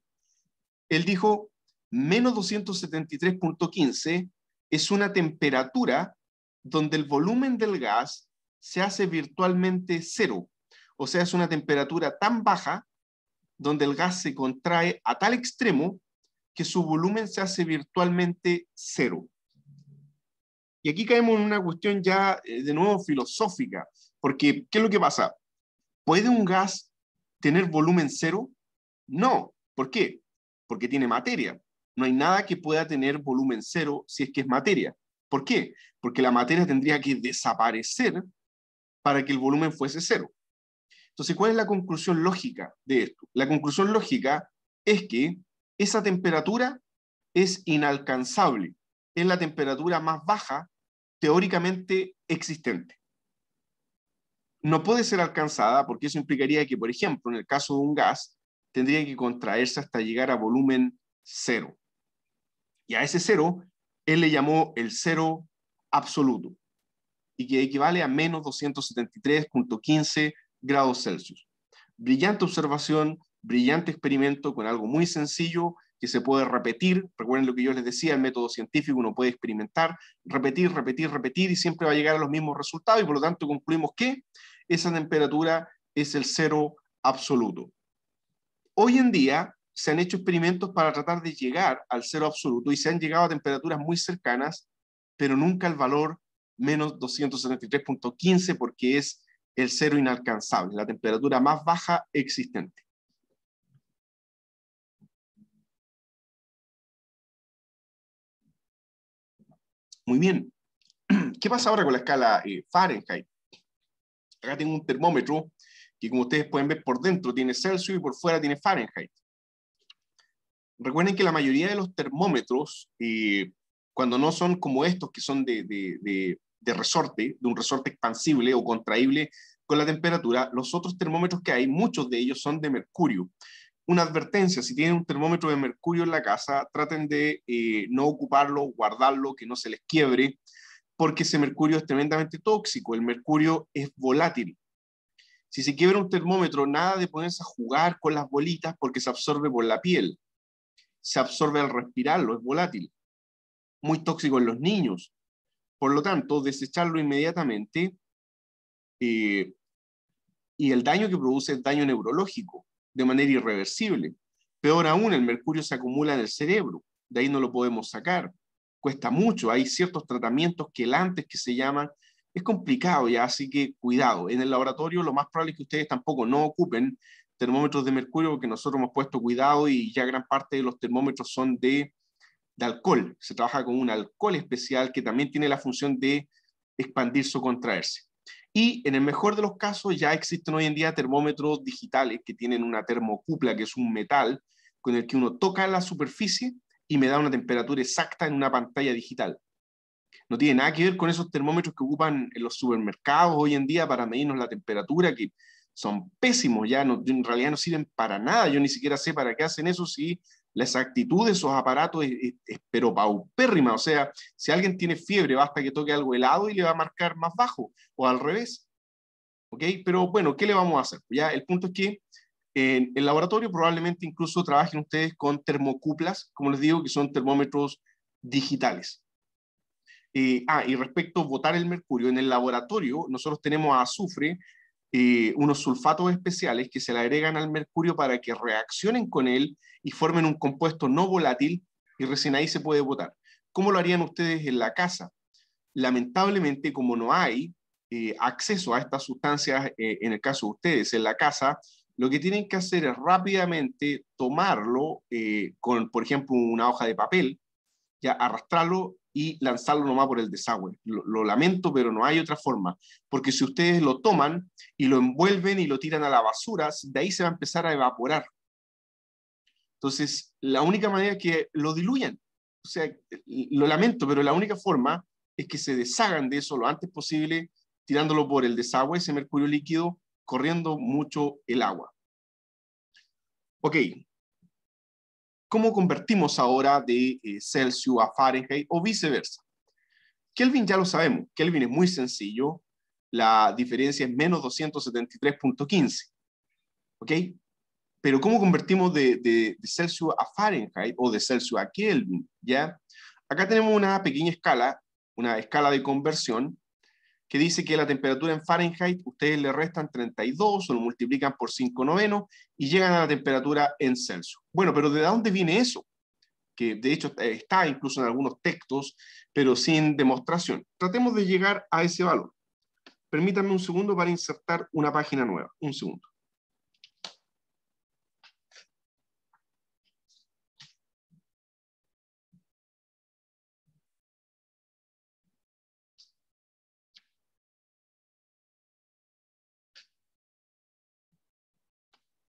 A: Él dijo, menos 273.15 es una temperatura donde el volumen del gas se hace virtualmente cero. O sea, es una temperatura tan baja donde el gas se contrae a tal extremo que su volumen se hace virtualmente cero. Y aquí caemos en una cuestión ya eh, de nuevo filosófica, porque ¿qué es lo que pasa? ¿Puede un gas tener volumen cero? No. ¿Por qué? Porque tiene materia. No hay nada que pueda tener volumen cero si es que es materia. ¿Por qué? Porque la materia tendría que desaparecer para que el volumen fuese cero. Entonces, ¿cuál es la conclusión lógica de esto? La conclusión lógica es que esa temperatura es inalcanzable. Es la temperatura más baja teóricamente existente no puede ser alcanzada porque eso implicaría que, por ejemplo, en el caso de un gas, tendría que contraerse hasta llegar a volumen cero. Y a ese cero, él le llamó el cero absoluto, y que equivale a menos 273.15 grados Celsius. Brillante observación, brillante experimento con algo muy sencillo que se puede repetir. Recuerden lo que yo les decía, el método científico uno puede experimentar, repetir, repetir, repetir y siempre va a llegar a los mismos resultados y por lo tanto concluimos que esa temperatura es el cero absoluto. Hoy en día se han hecho experimentos para tratar de llegar al cero absoluto y se han llegado a temperaturas muy cercanas, pero nunca al valor menos 273.15 porque es el cero inalcanzable, la temperatura más baja existente. Muy bien. ¿Qué pasa ahora con la escala eh, Fahrenheit? Acá tengo un termómetro que como ustedes pueden ver por dentro tiene Celsius y por fuera tiene Fahrenheit. Recuerden que la mayoría de los termómetros, eh, cuando no son como estos, que son de, resorte, de un resorte expansible o contraíble con la temperatura, los otros termómetros que hay, muchos de ellos son de mercurio una advertencia, si tienen un termómetro de mercurio en la casa, traten de eh, no ocuparlo, guardarlo, que no se les quiebre porque ese mercurio es tremendamente tóxico, el mercurio es volátil. Si se quiebra un termómetro, nada de ponerse a jugar con las bolitas porque se absorbe por la piel, se absorbe al respirarlo, es volátil, muy tóxico en los niños. Por lo tanto, desecharlo inmediatamente eh, y el daño que produce es daño neurológico de manera irreversible. Peor aún, el mercurio se acumula en el cerebro, de ahí no lo podemos sacar cuesta mucho. Hay ciertos tratamientos que el antes que se llaman, es complicado ya, así que cuidado. En el laboratorio lo más probable es que ustedes tampoco no ocupen termómetros de mercurio porque nosotros hemos puesto cuidado y ya gran parte de los termómetros son de, de alcohol. Se trabaja con un alcohol especial que también tiene la función de expandirse o contraerse. Y en el mejor de los casos ya existen hoy en día termómetros digitales que tienen una termocupla, que es un metal con el que uno toca la superficie y me da una temperatura exacta en una pantalla digital. No tiene nada que ver con esos termómetros que ocupan en los supermercados hoy en día para medirnos la temperatura, que son pésimos, ya en realidad no sirven para nada. Yo ni siquiera sé para qué hacen eso si la exactitud de esos aparatos es, pero paupérrima. O sea, si alguien tiene fiebre, basta que toque algo helado y le va a marcar más bajo, o al revés. ¿Ok? Pero bueno, ¿qué le vamos a hacer? Ya, el punto es que en el laboratorio probablemente incluso trabajen ustedes con termocuplas, como les digo, que son termómetros digitales. Eh, ah, y respecto a votar el mercurio, en el laboratorio nosotros tenemos azufre, eh, unos sulfatos especiales que se le agregan al mercurio para que reaccionen con él y formen un compuesto no volátil y recién ahí se puede botar. ¿Cómo lo harían ustedes en la casa? Lamentablemente, como no hay eh, acceso a estas sustancias, en el caso de ustedes, en la casa, lo que tienen que hacer es rápidamente tomarlo eh, con, por ejemplo, una hoja de papel, ya arrastrarlo y lanzarlo nomás por el desagüe. Lo, lo, lamento, pero no hay otra forma, porque si ustedes lo toman y lo envuelven y lo tiran a la basura, de ahí se va a empezar a evaporar. Entonces, la única manera es que lo diluyan. O sea, lo lamento, pero la única forma es que se deshagan de eso lo antes posible, tirándolo por el desagüe, ese mercurio líquido, corriendo mucho el agua. Ok, ¿cómo convertimos ahora de eh, Celsius a Fahrenheit o viceversa? Kelvin ya lo sabemos, Kelvin es muy sencillo, la diferencia es menos 273.15, ¿ok? Pero ¿cómo convertimos de, Celsius a Fahrenheit o de Celsius a Kelvin? ¿Ya? Acá tenemos una pequeña escala, una escala de conversión, que dice que la temperatura en Fahrenheit ustedes le restan 32 o lo multiplican por 5 novenos y llegan a la temperatura en Celsius. Bueno, pero ¿de dónde viene eso? Que de hecho eh, está incluso en algunos textos, pero sin demostración. Tratemos de llegar a ese valor. Permítanme un segundo para insertar una página nueva. Un segundo.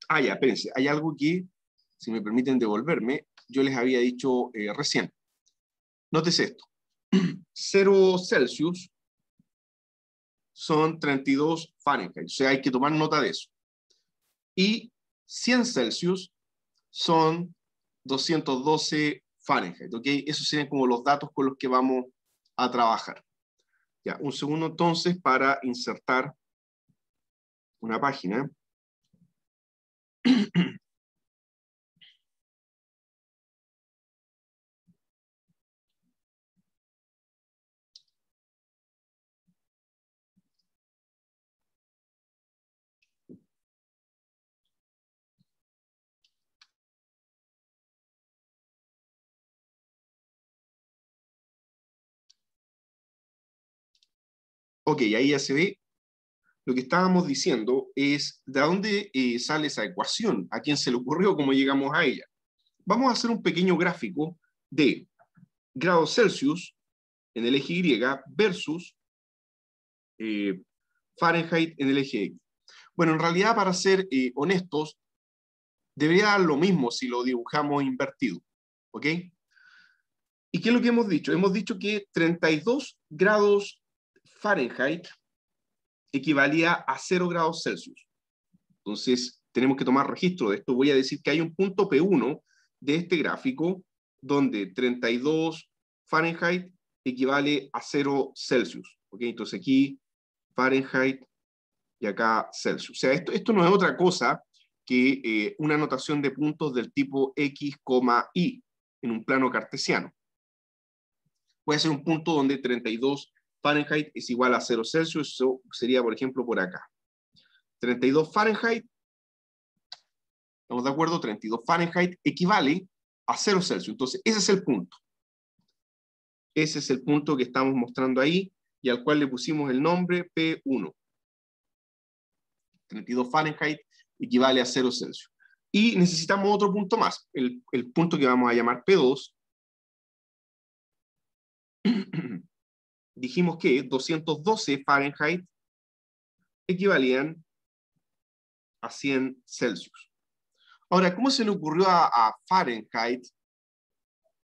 B: Ah, ya, espérense, hay algo que,
A: si me permiten devolverme, yo les había dicho eh, recién. Nótese esto. 0 Celsius son 32 Fahrenheit, o sea, hay que tomar nota de eso. Y 100 Celsius son 212 Fahrenheit, ¿ok? Esos serían como los datos con los que vamos a trabajar. Ya, un segundo entonces para insertar una página. Ok, ahí ya se ve lo que estábamos diciendo es de dónde eh, sale esa ecuación, a quién se le ocurrió, cómo llegamos a ella. Vamos a hacer un pequeño gráfico de grados Celsius en el eje Y versus eh, Fahrenheit en el eje X. Bueno, en realidad, para ser eh, honestos, debería dar lo mismo si lo dibujamos invertido. ¿Ok? ¿Y qué es lo que hemos dicho? Hemos dicho que 32 grados Fahrenheit equivalía a 0 grados Celsius. Entonces, tenemos que tomar registro de esto. Voy a decir que hay un punto P1 de este gráfico donde 32 Fahrenheit equivale a 0 Celsius. Okay, Entonces aquí Fahrenheit y acá Celsius. O sea, esto, esto no es otra cosa que eh, una anotación de puntos del tipo X, Y en un plano cartesiano. Puede ser un punto donde 32 Fahrenheit es igual a 0 Celsius, eso sería por ejemplo por acá. 32 Fahrenheit, ¿estamos de acuerdo? 32 Fahrenheit equivale a 0 Celsius. Entonces, ese es el punto. Ese es el punto que estamos mostrando ahí y al cual le pusimos el nombre P1. 32 Fahrenheit equivale a 0 Celsius. Y necesitamos otro punto más, el, el punto que vamos a llamar P2. dijimos que 212 Fahrenheit equivalían a 100 Celsius. Ahora, ¿cómo se le ocurrió a, Fahrenheit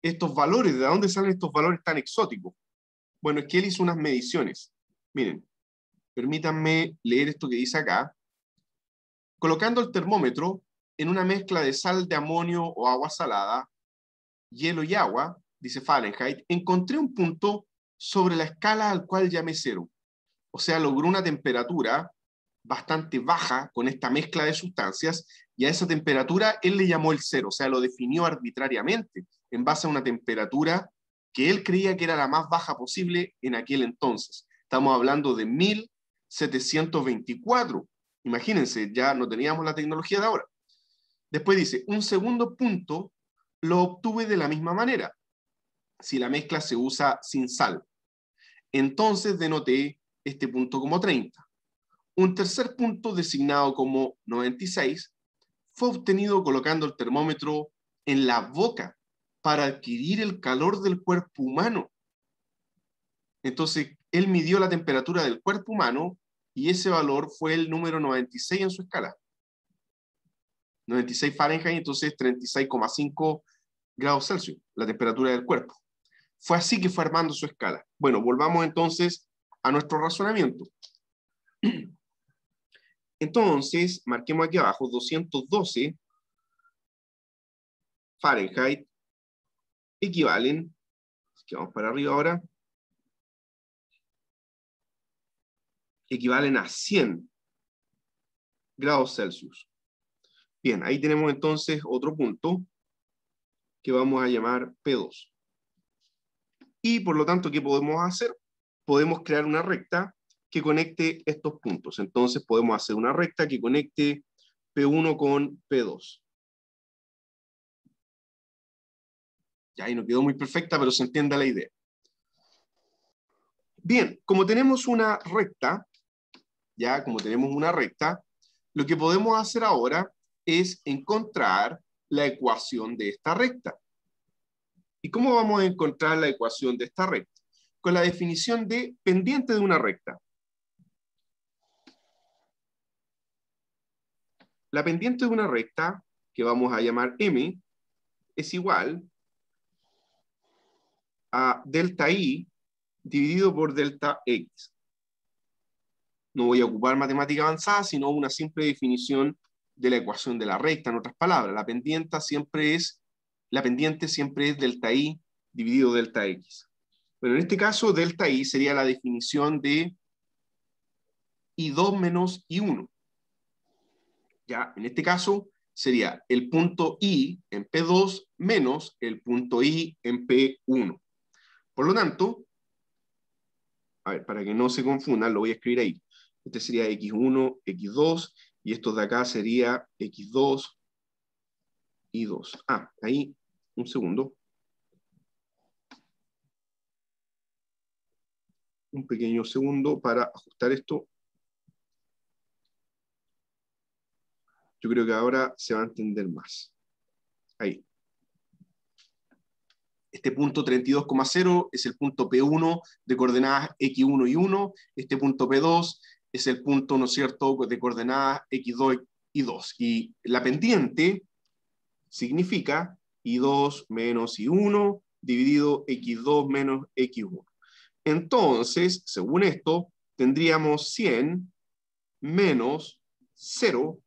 A: estos valores? ¿De dónde salen estos valores tan exóticos? Bueno, es que él hizo unas mediciones. Miren, permítanme leer esto que dice acá. Colocando el termómetro en una mezcla de sal de amonio o agua salada, hielo y agua, dice Fahrenheit, encontré un punto sobre la escala al cual llamé cero. O sea, logró una temperatura bastante baja con esta mezcla de sustancias y a esa temperatura él le llamó el cero, o sea, lo definió arbitrariamente en base a una temperatura que él creía que era la más baja posible en aquel entonces. Estamos hablando de 1724. Imagínense, ya no teníamos la tecnología de ahora. Después dice, un segundo punto lo obtuve de la misma manera, si la mezcla se usa sin sal. Entonces denoté este punto como 30. Un tercer punto designado como 96 fue obtenido colocando el termómetro en la boca para adquirir el calor del cuerpo humano. Entonces, él midió la temperatura del cuerpo humano y ese valor fue el número 96 en su escala. 96 Fahrenheit, entonces 36,5 grados Celsius, la temperatura del cuerpo. Fue así que fue armando su escala. Bueno, volvamos entonces a nuestro razonamiento. Entonces, marquemos aquí abajo 212 Fahrenheit equivalen, que vamos para arriba ahora, equivalen a 100 grados Celsius. Bien, ahí tenemos entonces otro punto que vamos a llamar P2. Y por lo tanto, ¿qué podemos hacer? Podemos crear una recta que conecte estos puntos. Entonces podemos hacer una recta que conecte P1 con P2. Ya ahí no quedó muy perfecta, pero se entienda la idea. Bien, como tenemos una recta, ya como tenemos una recta, lo que podemos hacer ahora es encontrar la ecuación de esta recta. ¿Y cómo vamos a encontrar la ecuación de esta recta? Con la definición de pendiente de una recta. La pendiente de una recta, que vamos a llamar M, es igual a delta I dividido por delta X. No voy a ocupar matemática avanzada, sino una simple definición de la ecuación de la recta, en otras palabras. La pendiente siempre es la pendiente siempre es delta I dividido delta X. Bueno, en este caso, delta I sería la definición de I2 menos I1. Ya, en este caso, sería el punto I en P2 menos el punto I en P1. Por lo tanto, a ver, para que no se confundan, lo voy a escribir ahí. Este sería X1, X2, y esto de acá sería X2, y 2. Ah, ahí un segundo. Un pequeño segundo para ajustar esto. Yo creo que ahora se va a entender más. Ahí. Este punto 32,0 es el punto P1 de coordenadas X1 y 1. Este punto P2 es el punto, ¿no es cierto?, de coordenadas X2 y 2. Y la pendiente significa y 2 menos y1 dividido x2 menos x1. Entonces, según esto, tendríamos 100 menos 0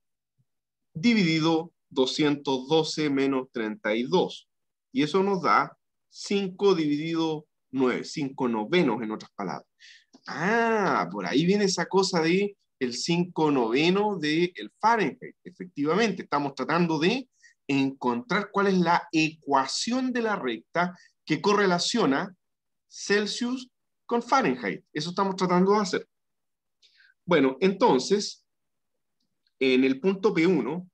A: dividido 212 menos 32. Y eso nos da 5 dividido 9, 5 novenos en otras palabras. Ah, por ahí viene esa cosa de el 5 noveno del Fahrenheit. Efectivamente, estamos tratando de encontrar cuál es la ecuación de la recta que correlaciona Celsius con Fahrenheit. Eso estamos tratando de hacer. Bueno, entonces, en el punto P1,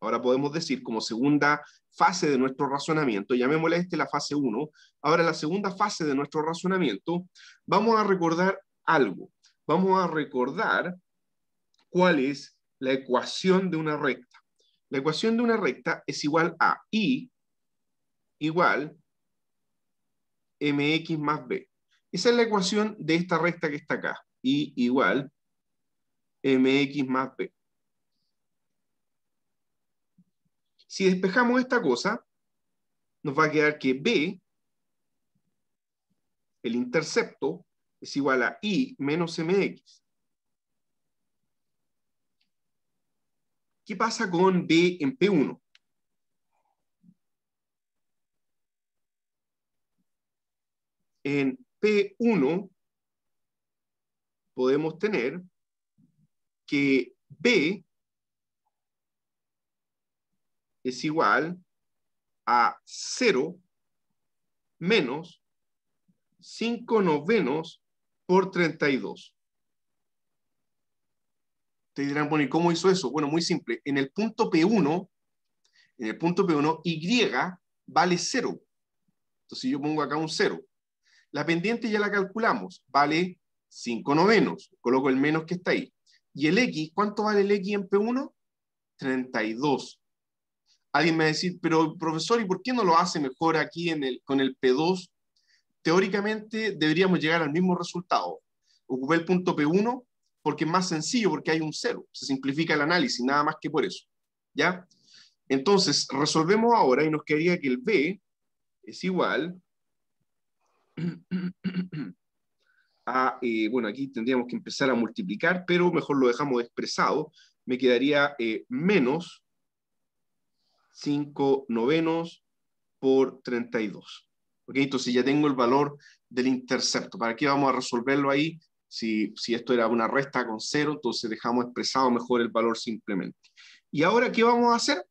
A: ahora podemos decir como segunda fase de nuestro razonamiento, llamémosle este la fase 1, ahora la segunda fase de nuestro razonamiento, vamos a recordar algo. Vamos a recordar cuál es la ecuación de una recta la ecuación de una recta es igual a I igual mx más b. Esa es la ecuación de esta recta que está acá. I igual mx más b. Si despejamos esta cosa, nos va a quedar que b, el intercepto, es igual a i menos mx. ¿Qué pasa con B en P1? En P1 podemos tener que B es igual a 0 menos 5 novenos por 32. Ustedes dirán, bueno, ¿y cómo hizo eso? Bueno, muy simple. En el punto P1, en el punto P1, Y vale 0. Entonces yo pongo acá un 0. La pendiente ya la calculamos, vale 5 novenos. Coloco el menos que está ahí. ¿Y el X? ¿Cuánto vale el X en P1? 32. Alguien me va a decir, pero profesor, ¿y por qué no lo hace mejor aquí en el, con el P2? Teóricamente deberíamos llegar al mismo resultado. Ocupé el punto P1, porque es más sencillo, porque hay un cero. Se simplifica el análisis, nada más que por eso. ¿Ya? Entonces, resolvemos ahora y nos quedaría que el B es igual a, eh, bueno, aquí tendríamos que empezar a multiplicar, pero mejor lo dejamos expresado. Me quedaría eh, menos 5 novenos por 32. ¿Ok? Entonces ya tengo el valor del intercepto. ¿Para qué vamos a resolverlo ahí? Si, esto era una resta con cero, entonces dejamos expresado mejor el valor simplemente. ¿Y ahora qué vamos a hacer?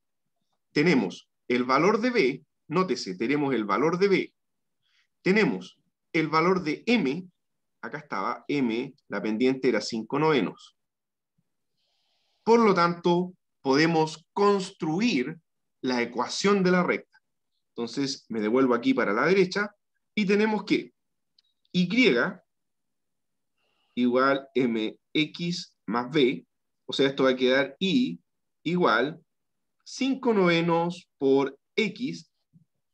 A: Tenemos el valor de B, nótese, tenemos el valor de B, tenemos el valor de M, acá estaba M, la pendiente era 5 novenos. Por lo tanto, podemos construir la ecuación de la recta. Entonces, me devuelvo aquí para la derecha y tenemos que Y igual mx más b, o sea, esto va a quedar Y, igual 5 novenos por x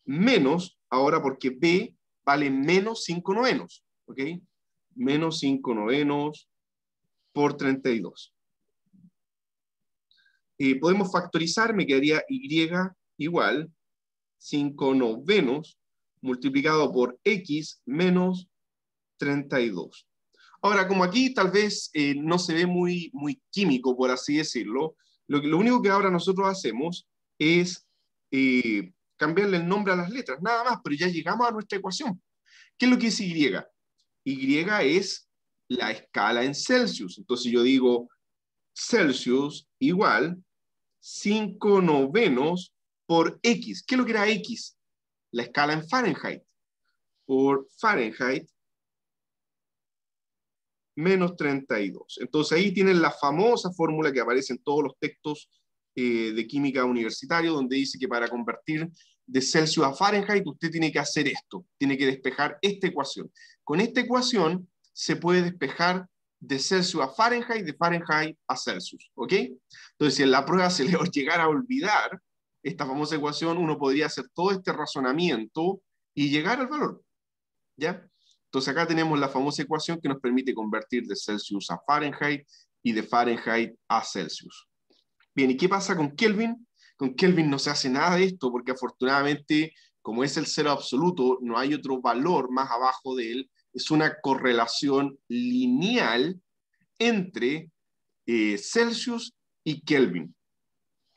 A: menos, ahora porque b vale menos 5 novenos, ¿ok? Menos 5 novenos por 32. y eh, podemos factorizar, me quedaría y igual 5 novenos multiplicado por x menos 32. Ahora, como aquí tal vez eh, no se ve muy, muy químico, por así decirlo, lo, único que ahora nosotros hacemos es eh, cambiarle el nombre a las letras, nada más, pero ya llegamos a nuestra ecuación. ¿Qué es lo que es Y? Y es la escala en Celsius. Entonces yo digo Celsius igual 5 novenos por X. ¿Qué es lo que era X? La escala en Fahrenheit. Por Fahrenheit menos 32. Entonces ahí tienen la famosa fórmula que aparece en todos los textos eh, de química universitario, donde dice que para convertir de Celsius a Fahrenheit usted tiene que hacer esto, tiene que despejar esta ecuación. Con esta ecuación se puede despejar de Celsius a Fahrenheit, de Fahrenheit a Celsius, ¿ok? Entonces, si en la prueba se le llegara a olvidar esta famosa ecuación, uno podría hacer todo este razonamiento y llegar al valor, ¿ya? Entonces acá tenemos la famosa ecuación que nos permite convertir de Celsius a Fahrenheit y de Fahrenheit a Celsius. Bien, ¿y qué pasa con Kelvin? Con Kelvin no se hace nada de esto porque afortunadamente, como es el cero absoluto, no hay otro valor más abajo de él. Es una correlación lineal entre eh, Celsius y Kelvin.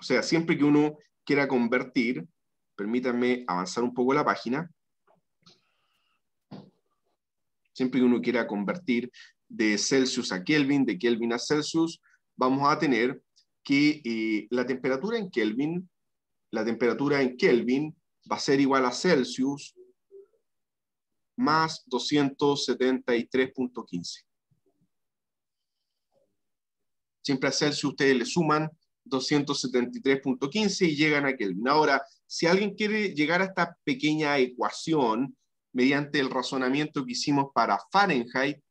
A: O sea, siempre que uno quiera convertir, permítanme avanzar un poco la página, Siempre que uno quiera convertir de Celsius a Kelvin, de Kelvin a Celsius, vamos a tener que eh, la temperatura en Kelvin, la temperatura en Kelvin va a ser igual a Celsius más 273.15. Siempre a Celsius ustedes le suman 273.15 y llegan a Kelvin. Ahora, si alguien quiere llegar a esta pequeña ecuación mediante el razonamiento que hicimos para Fahrenheit,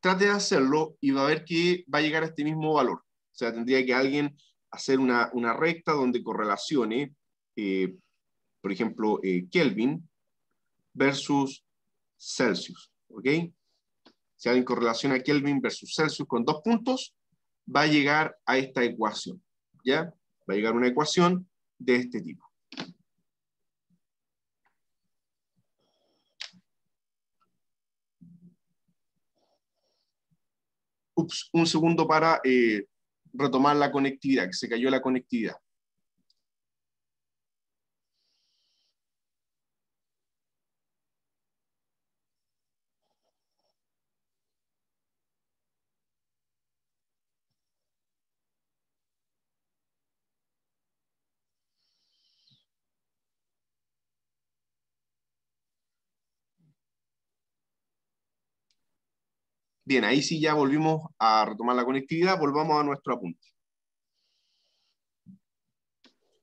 A: trate de hacerlo y va a ver que va a llegar a este mismo valor. O sea, tendría que alguien hacer una, recta donde correlacione, eh, por ejemplo, eh, Kelvin versus Celsius. ¿Ok? Si alguien correlaciona Kelvin versus Celsius con dos puntos, va a llegar a esta ecuación. ¿Ya? Va a llegar una ecuación de este tipo. ups, un segundo para eh, retomar la conectividad, que se cayó la conectividad. Bien, ahí sí ya volvimos a retomar la conectividad, volvamos a nuestro apunte.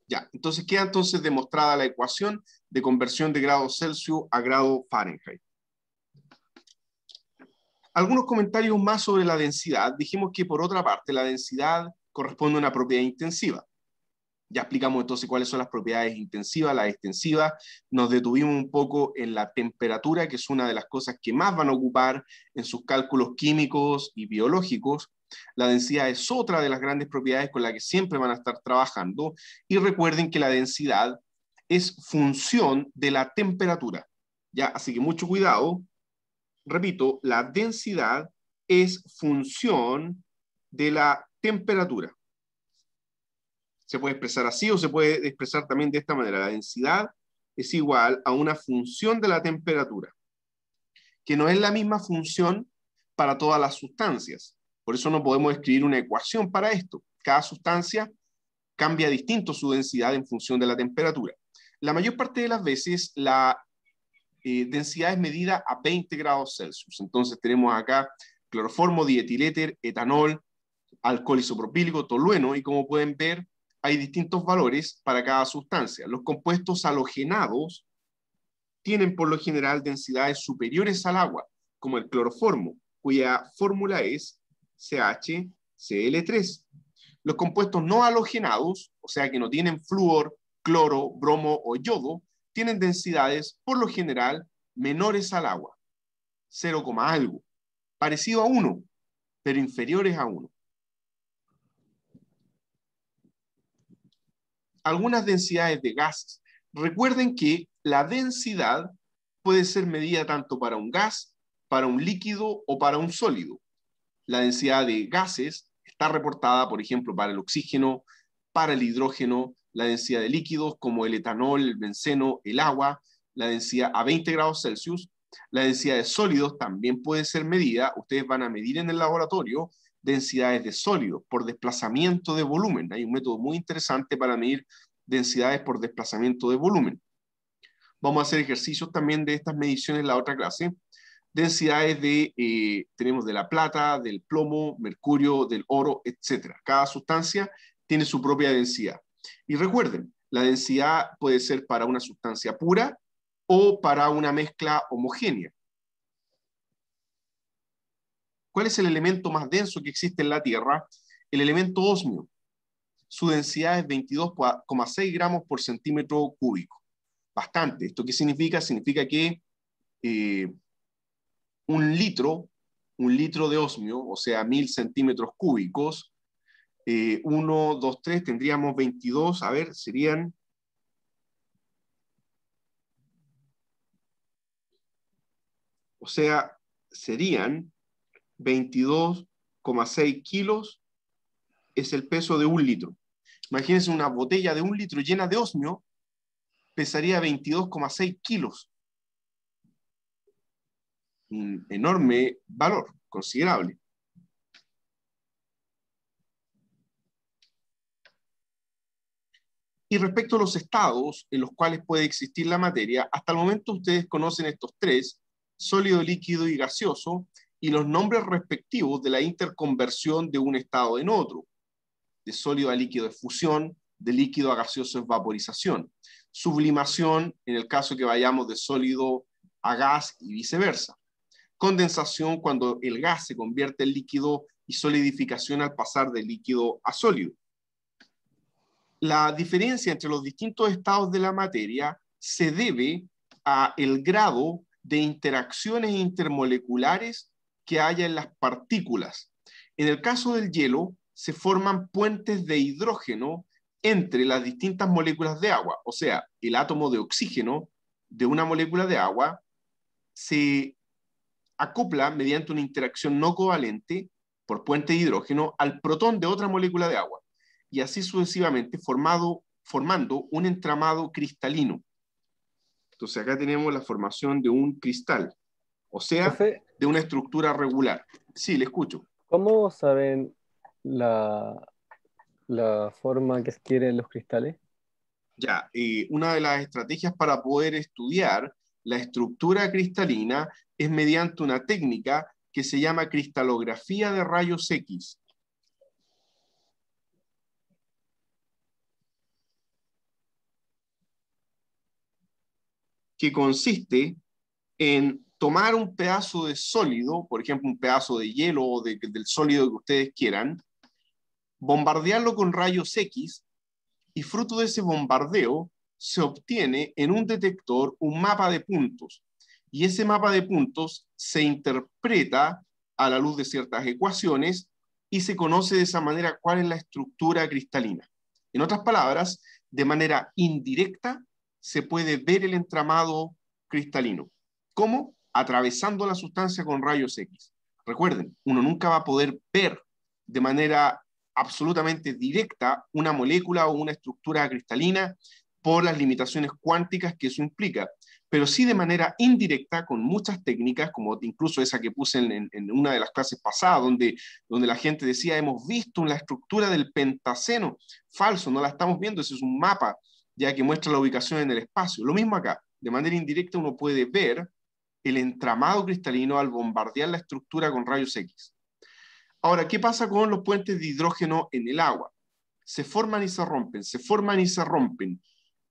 A: Ya, entonces queda entonces demostrada la ecuación de conversión de grado Celsius a grado Fahrenheit. Algunos comentarios más sobre la densidad. Dijimos que por otra parte la densidad corresponde a una propiedad intensiva ya explicamos entonces cuáles son las propiedades intensivas, las extensivas, nos detuvimos un poco en la temperatura, que es una de las cosas que más van a ocupar en sus cálculos químicos y biológicos. La densidad es otra de las grandes propiedades con la que siempre van a estar trabajando y recuerden que la densidad es función de la temperatura. ¿ya? Así que mucho cuidado. Repito, la densidad es función de la temperatura se puede expresar así o se puede expresar también de esta manera. La densidad es igual a una función de la temperatura, que no es la misma función para todas las sustancias. Por eso no podemos escribir una ecuación para esto. Cada sustancia cambia distinto su densidad en función de la temperatura. La mayor parte de las veces la eh, densidad es medida a 20 grados Celsius. Entonces tenemos acá cloroformo, dietiléter, etanol, alcohol isopropílico, tolueno, y como pueden ver, hay distintos valores para cada sustancia. Los compuestos halogenados tienen por lo general densidades superiores al agua, como el cloroformo, cuya fórmula es CHCl3. Los compuestos no halogenados, o sea que no tienen flúor, cloro, bromo o yodo, tienen densidades por lo general menores al agua, 0, algo, parecido a 1, pero inferiores a 1. algunas densidades de gases. Recuerden que la densidad puede ser medida tanto para un gas, para un líquido o para un sólido. La densidad de gases está reportada, por ejemplo, para el oxígeno, para el hidrógeno, la densidad de líquidos como el etanol, el benceno, el agua, la densidad a 20 grados Celsius. La densidad de sólidos también puede ser medida. Ustedes van a medir en el laboratorio densidades de sólidos por desplazamiento de volumen. Hay un método muy interesante para medir densidades por desplazamiento de volumen. Vamos a hacer ejercicios también de estas mediciones en la otra clase. Densidades de, eh, tenemos de la plata, del plomo, mercurio, del oro, etc. Cada sustancia tiene su propia densidad. Y recuerden, la densidad puede ser para una sustancia pura o para una mezcla homogénea. ¿Cuál es el elemento más denso que existe en la Tierra? El elemento osmio. Su densidad es 22,6 gramos por centímetro cúbico. Bastante. ¿Esto qué significa? Significa que eh, un litro, un litro de osmio, o sea, mil centímetros cúbicos, 1, 2, 3, tendríamos 22, a ver, serían... O sea, serían 22,6 kilos es el peso de un litro. Imagínense una botella de un litro llena de osmio pesaría 22,6 kilos. Un enorme valor, considerable. Y respecto a los estados en los cuales puede existir la materia, hasta el momento ustedes conocen estos tres, sólido, líquido y gaseoso, y los nombres respectivos de la interconversión de un estado en otro, de sólido a líquido es fusión, de líquido a gaseoso es vaporización, sublimación en el caso que vayamos de sólido a gas y viceversa, condensación cuando el gas se convierte en líquido y solidificación al pasar de líquido a sólido. La diferencia entre los distintos estados de la materia se debe a el grado de interacciones intermoleculares que haya en las partículas. En el caso del hielo, se forman puentes de hidrógeno entre las distintas moléculas de agua, o sea, el átomo de oxígeno de una molécula de agua se acopla mediante una interacción no covalente por puente de hidrógeno al protón de otra molécula de agua y así sucesivamente formado, formando un entramado cristalino. Entonces acá tenemos la formación de un cristal. O sea, de una estructura regular. Sí, le escucho. ¿Cómo saben la, la forma que quieren los cristales? Ya, una de las estrategias para poder estudiar la estructura cristalina es mediante una técnica que se llama cristalografía de rayos X. que consiste en tomar un pedazo de sólido, por ejemplo, un pedazo de hielo o del sólido que ustedes quieran, bombardearlo con rayos X y fruto de ese bombardeo se obtiene en un detector un mapa de puntos y ese mapa de puntos se interpreta a la luz de ciertas ecuaciones y se conoce de esa manera cuál es la estructura cristalina. En otras palabras, de manera indirecta se puede ver el entramado cristalino. ¿Cómo? atravesando la sustancia con rayos X. Recuerden, uno nunca va a poder ver de manera absolutamente directa una molécula o una estructura cristalina por las limitaciones cuánticas que eso implica, pero sí de manera indirecta con muchas técnicas, como incluso esa que puse en, una de las clases pasadas, donde, donde la gente decía, hemos visto la estructura del pentaceno, falso, no la estamos viendo, ese es un mapa ya que muestra la ubicación en el espacio. Lo mismo acá, de manera indirecta uno puede ver el entramado cristalino al bombardear la estructura con rayos X. Ahora, ¿qué pasa con los puentes de hidrógeno en el agua? Se forman y se rompen, se forman y se rompen.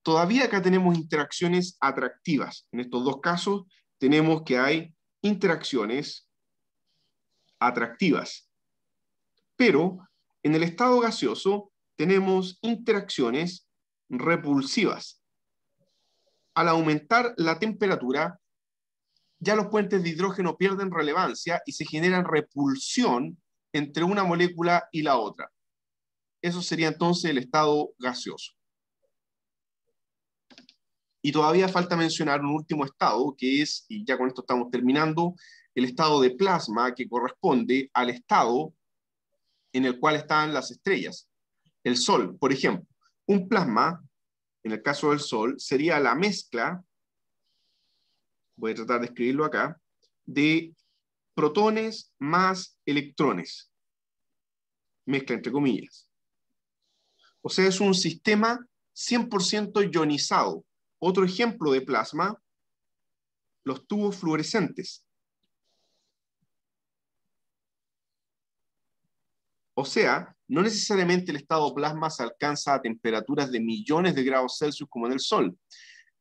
A: Todavía acá tenemos interacciones atractivas. En estos dos casos tenemos que hay interacciones atractivas. Pero en el estado gaseoso tenemos interacciones repulsivas. Al aumentar la temperatura, ya los puentes de hidrógeno pierden relevancia y se genera repulsión entre una molécula y la otra. Eso sería entonces el estado gaseoso. Y todavía falta mencionar un último estado, que es, y ya con esto estamos terminando, el estado de plasma que corresponde al estado en el cual están las estrellas. El Sol, por ejemplo. Un plasma, en el caso del Sol, sería la mezcla voy a tratar de escribirlo acá, de protones más electrones. Mezcla entre comillas. O sea, es un sistema 100% ionizado. Otro ejemplo de plasma, los tubos fluorescentes. O sea, no necesariamente el estado plasma se alcanza a temperaturas de millones de grados Celsius como en el Sol.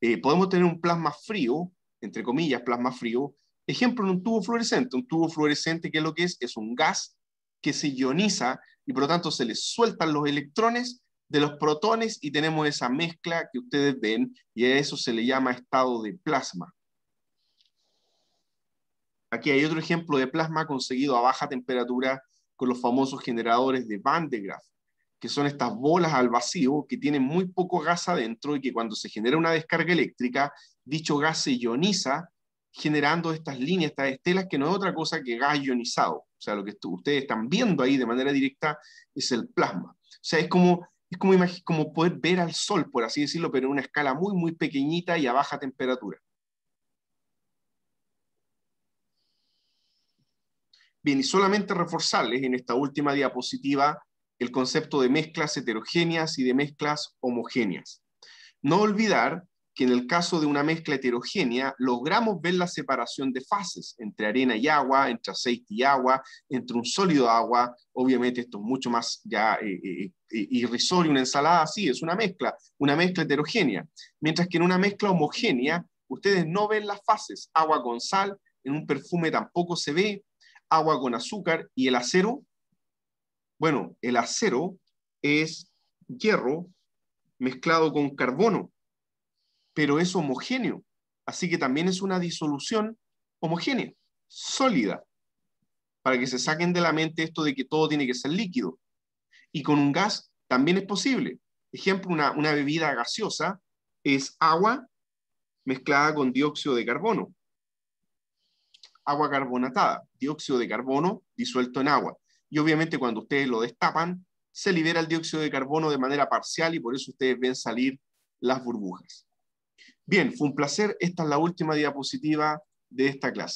A: Eh, podemos tener un plasma frío entre comillas, plasma frío. Ejemplo, en un tubo fluorescente. Un tubo fluorescente, ¿qué es lo que es? Es un gas que se ioniza y por lo tanto se le sueltan los electrones de los protones y tenemos esa mezcla que ustedes ven y a eso se le llama estado de plasma. Aquí hay otro ejemplo de plasma conseguido a baja temperatura con los famosos generadores de Van de Graaff que son estas bolas al vacío que tienen muy poco gas adentro y que cuando se genera una descarga eléctrica, dicho gas se ioniza generando estas líneas, estas estelas, que no es otra cosa que gas ionizado. O sea, lo que ustedes están viendo ahí de manera directa es el plasma. O sea, es como, es como, como poder ver al sol, por así decirlo, pero en una escala muy, muy pequeñita y a baja temperatura. Bien, y solamente reforzarles en esta última diapositiva el concepto de mezclas heterogéneas y de mezclas homogéneas. No olvidar que en el caso de una mezcla heterogénea logramos ver la separación de fases entre arena y agua, entre aceite y agua, entre un sólido agua. Obviamente esto es mucho más ya eh, eh, eh, irrisorio, una ensalada así, es una mezcla, una mezcla heterogénea. Mientras que en una mezcla homogénea ustedes no ven las fases, agua con sal, en un perfume tampoco se ve, agua con azúcar y el acero bueno, el acero es hierro mezclado con carbono, pero es homogéneo, así que también es una disolución homogénea, sólida, para que se saquen de la mente esto de que todo tiene que ser líquido. Y con un gas también es posible. Ejemplo, una, una bebida gaseosa es agua mezclada con dióxido de carbono. Agua carbonatada, dióxido de carbono disuelto en agua y obviamente cuando ustedes lo destapan, se libera el dióxido de carbono de manera parcial y por eso ustedes ven salir las burbujas. Bien, fue un placer. Esta es la última diapositiva de esta clase.